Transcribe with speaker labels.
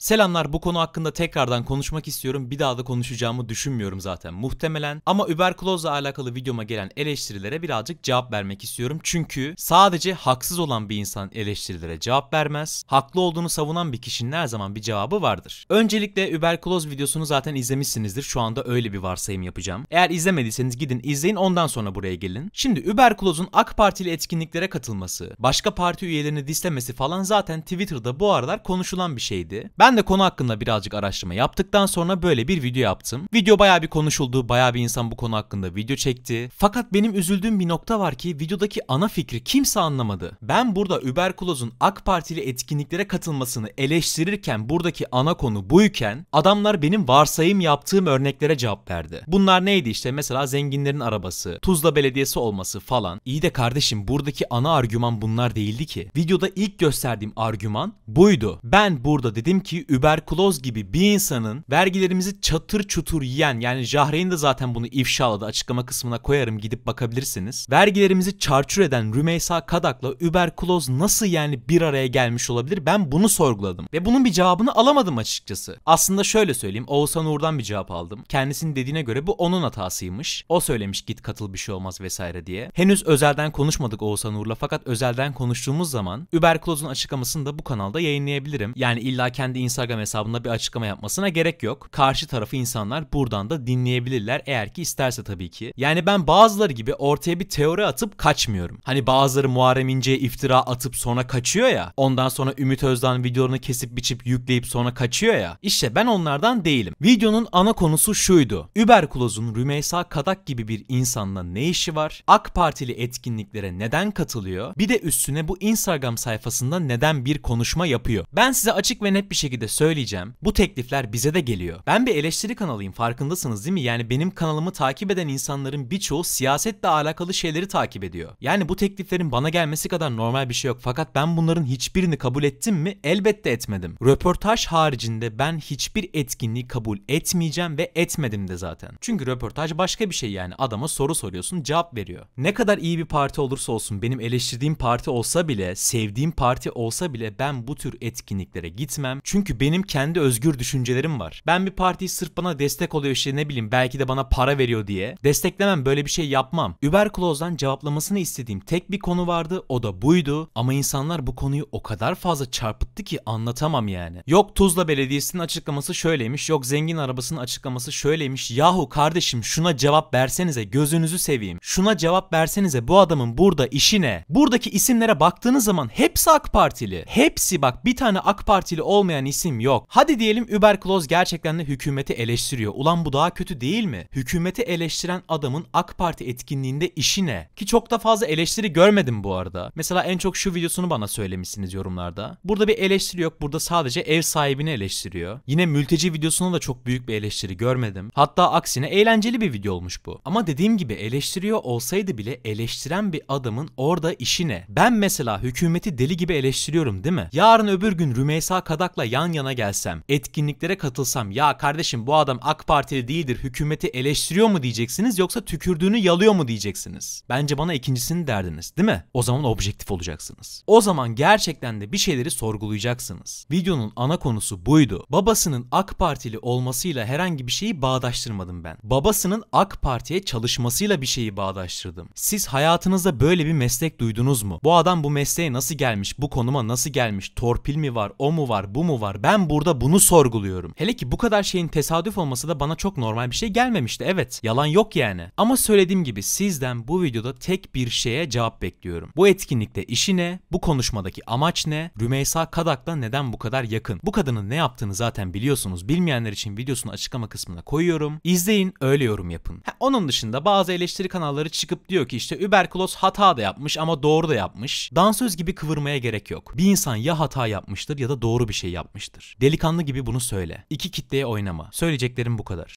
Speaker 1: Selamlar bu konu hakkında tekrardan konuşmak istiyorum. Bir daha da konuşacağımı düşünmüyorum zaten muhtemelen. Ama Uberclose'la alakalı videoma gelen eleştirilere birazcık cevap vermek istiyorum. Çünkü sadece haksız olan bir insan eleştirilere cevap vermez. Haklı olduğunu savunan bir kişinin her zaman bir cevabı vardır. Öncelikle Uberclose videosunu zaten izlemişsinizdir. Şu anda öyle bir varsayım yapacağım. Eğer izlemediyseniz gidin izleyin ondan sonra buraya gelin. Şimdi Uberclose'un AK Partili etkinliklere katılması, başka parti üyelerini dislemesi falan zaten Twitter'da bu aralar konuşulan bir şeydi. Ben ben de konu hakkında birazcık araştırma yaptıktan sonra böyle bir video yaptım. Video baya bir konuşuldu, baya bir insan bu konu hakkında video çekti. Fakat benim üzüldüğüm bir nokta var ki videodaki ana fikri kimse anlamadı. Ben burada Uber Überkuloz'un AK Partili etkinliklere katılmasını eleştirirken buradaki ana konu buyken adamlar benim varsayım yaptığım örneklere cevap verdi. Bunlar neydi işte mesela zenginlerin arabası, Tuzla Belediyesi olması falan. İyi de kardeşim buradaki ana argüman bunlar değildi ki. Videoda ilk gösterdiğim argüman buydu. Ben burada dedim ki bir überkuloz gibi bir insanın vergilerimizi çatır çutur yiyen yani Jahreyn de zaten bunu ifşaladı açıklama kısmına koyarım gidip bakabilirsiniz. Vergilerimizi çarçur eden Rümeysa Kadak'la überkuloz nasıl yani bir araya gelmiş olabilir ben bunu sorguladım. Ve bunun bir cevabını alamadım açıkçası. Aslında şöyle söyleyeyim Oğuzhan Uğur'dan bir cevap aldım. Kendisinin dediğine göre bu onun hatasıymış. O söylemiş git katıl bir şey olmaz vesaire diye. Henüz özelden konuşmadık Oğuzhan Uğur'la fakat özelden konuştuğumuz zaman überkulozun açıklamasını da bu kanalda yayınlayabilirim. Yani illa kendi Instagram hesabında bir açıklama yapmasına gerek yok. Karşı tarafı insanlar buradan da dinleyebilirler eğer ki isterse tabii ki. Yani ben bazıları gibi ortaya bir teori atıp kaçmıyorum. Hani bazıları Muharrem İnce'ye iftira atıp sonra kaçıyor ya. Ondan sonra Ümit Özdağ'ın videolarını kesip biçip yükleyip sonra kaçıyor ya. İşte ben onlardan değilim. Videonun ana konusu şuydu. Uber Überkuloz'un Rümeysa Kadak gibi bir insanla ne işi var? AK Partili etkinliklere neden katılıyor? Bir de üstüne bu Instagram sayfasında neden bir konuşma yapıyor? Ben size açık ve net bir şekilde şekilde söyleyeceğim. Bu teklifler bize de geliyor. Ben bir eleştiri kanalıyım farkındasınız değil mi? Yani benim kanalımı takip eden insanların birçoğu siyasetle alakalı şeyleri takip ediyor. Yani bu tekliflerin bana gelmesi kadar normal bir şey yok. Fakat ben bunların hiçbirini kabul ettim mi? Elbette etmedim. Röportaj haricinde ben hiçbir etkinliği kabul etmeyeceğim ve etmedim de zaten. Çünkü röportaj başka bir şey yani. Adama soru soruyorsun cevap veriyor. Ne kadar iyi bir parti olursa olsun benim eleştirdiğim parti olsa bile sevdiğim parti olsa bile ben bu tür etkinliklere gitmem. Çünkü çünkü benim kendi özgür düşüncelerim var. Ben bir partiyi sırf bana destek oluyor işte ne bileyim belki de bana para veriyor diye. Desteklemem böyle bir şey yapmam. Uber Uberclose'dan cevaplamasını istediğim tek bir konu vardı o da buydu. Ama insanlar bu konuyu o kadar fazla çarpıttı ki anlatamam yani. Yok Tuzla Belediyesi'nin açıklaması şöyleymiş yok zengin arabasının açıklaması şöyleymiş. Yahu kardeşim şuna cevap versenize gözünüzü seveyim. Şuna cevap versenize bu adamın burada işi ne? Buradaki isimlere baktığınız zaman hepsi AK Partili. Hepsi bak bir tane AK Partili olmayan isim yok. Hadi diyelim Uber Kloz gerçekten de hükümeti eleştiriyor. Ulan bu daha kötü değil mi? Hükümeti eleştiren adamın AK Parti etkinliğinde işi ne? Ki çok da fazla eleştiri görmedim bu arada. Mesela en çok şu videosunu bana söylemişsiniz yorumlarda. Burada bir eleştiri yok. Burada sadece ev sahibini eleştiriyor. Yine mülteci videosunda da çok büyük bir eleştiri görmedim. Hatta aksine eğlenceli bir video olmuş bu. Ama dediğim gibi eleştiriyor olsaydı bile eleştiren bir adamın orada işi ne? Ben mesela hükümeti deli gibi eleştiriyorum değil mi? Yarın öbür gün Rümeysa Kadak'la yan yan yana gelsem, etkinliklere katılsam ya kardeşim bu adam AK Partili değildir hükümeti eleştiriyor mu diyeceksiniz yoksa tükürdüğünü yalıyor mu diyeceksiniz. Bence bana ikincisini derdiniz değil mi? O zaman objektif olacaksınız. O zaman gerçekten de bir şeyleri sorgulayacaksınız. Videonun ana konusu buydu. Babasının AK Partili olmasıyla herhangi bir şeyi bağdaştırmadım ben. Babasının AK Parti'ye çalışmasıyla bir şeyi bağdaştırdım. Siz hayatınızda böyle bir meslek duydunuz mu? Bu adam bu mesleğe nasıl gelmiş? Bu konuma nasıl gelmiş? Torpil mi var? O mu var? Bu mu var? var. Ben burada bunu sorguluyorum. Hele ki bu kadar şeyin tesadüf olması da bana çok normal bir şey gelmemişti. Evet yalan yok yani. Ama söylediğim gibi sizden bu videoda tek bir şeye cevap bekliyorum. Bu etkinlikte işi ne? Bu konuşmadaki amaç ne? Rümeysa Kadak'la neden bu kadar yakın? Bu kadının ne yaptığını zaten biliyorsunuz. Bilmeyenler için videosunu açıklama kısmına koyuyorum. İzleyin öyle yorum yapın. Ha, onun dışında bazı eleştiri kanalları çıkıp diyor ki işte Überklos hata da yapmış ama doğru da yapmış. Dansöz gibi kıvırmaya gerek yok. Bir insan ya hata yapmıştır ya da doğru bir şey yapmış yapmıştır. Delikanlı gibi bunu söyle. İki kitleye oynama. Söyleyeceklerim bu kadar.